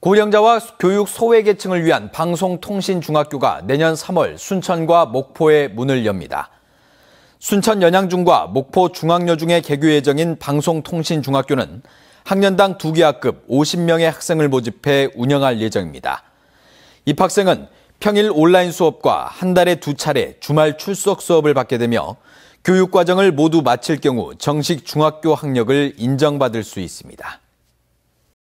고령자와 교육 소외계층을 위한 방송통신중학교가 내년 3월 순천과 목포에 문을 엽니다. 순천 연양중과 목포 중앙여중에 개교 예정인 방송통신중학교는 학년당 2개학급 50명의 학생을 모집해 운영할 예정입니다. 입학생은 평일 온라인 수업과 한 달에 두 차례 주말 출석 수업을 받게 되며 교육과정을 모두 마칠 경우 정식 중학교 학력을 인정받을 수 있습니다.